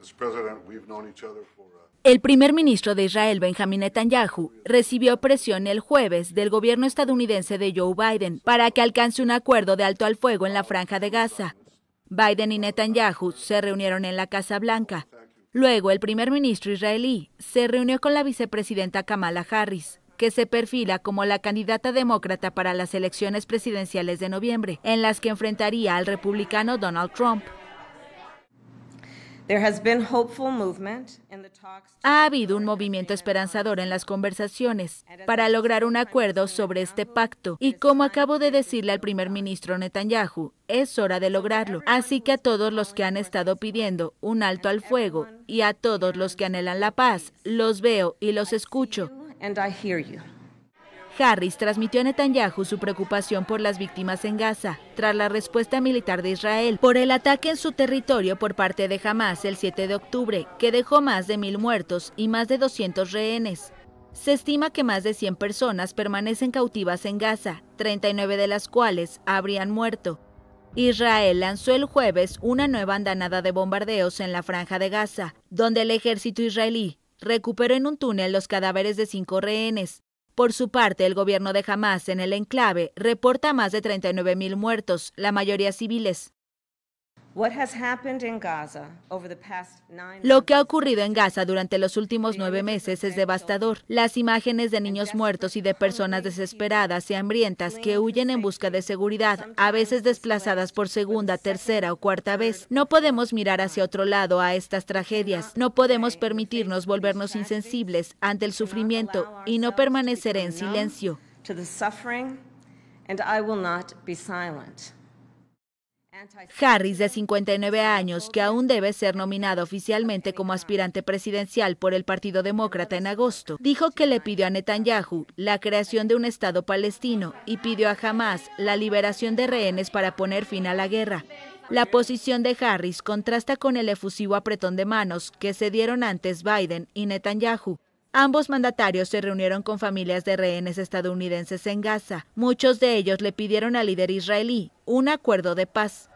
Uh, el primer ministro de Israel, Benjamin Netanyahu, recibió presión el jueves del gobierno estadounidense de Joe Biden para que alcance un acuerdo de alto al fuego en la franja de Gaza. Biden y Netanyahu se reunieron en la Casa Blanca. Luego, el primer ministro israelí se reunió con la vicepresidenta Kamala Harris, que se perfila como la candidata demócrata para las elecciones presidenciales de noviembre, en las que enfrentaría al republicano Donald Trump. Ha habido un movimiento esperanzador en las conversaciones para lograr un acuerdo sobre este pacto y como acabo de decirle al primer ministro Netanyahu, es hora de lograrlo. Así que a todos los que han estado pidiendo un alto al fuego y a todos los que anhelan la paz, los veo y los escucho. Harris transmitió a Netanyahu su preocupación por las víctimas en Gaza, tras la respuesta militar de Israel por el ataque en su territorio por parte de Hamas el 7 de octubre, que dejó más de mil muertos y más de 200 rehenes. Se estima que más de 100 personas permanecen cautivas en Gaza, 39 de las cuales habrían muerto. Israel lanzó el jueves una nueva andanada de bombardeos en la franja de Gaza, donde el ejército israelí recuperó en un túnel los cadáveres de cinco rehenes, por su parte, el gobierno de Hamas en el enclave reporta más de 39.000 muertos, la mayoría civiles. Lo que ha ocurrido en Gaza durante los últimos nueve meses es devastador. Las imágenes de niños muertos y de personas desesperadas y hambrientas que huyen en busca de seguridad, a veces desplazadas por segunda, tercera o cuarta vez. No podemos mirar hacia otro lado a estas tragedias. No podemos permitirnos volvernos insensibles ante el sufrimiento y no permanecer en silencio. Harris, de 59 años, que aún debe ser nominado oficialmente como aspirante presidencial por el Partido Demócrata en agosto, dijo que le pidió a Netanyahu la creación de un Estado palestino y pidió a Hamas la liberación de rehenes para poner fin a la guerra. La posición de Harris contrasta con el efusivo apretón de manos que se dieron antes Biden y Netanyahu. Ambos mandatarios se reunieron con familias de rehenes estadounidenses en Gaza. Muchos de ellos le pidieron al líder israelí un acuerdo de paz.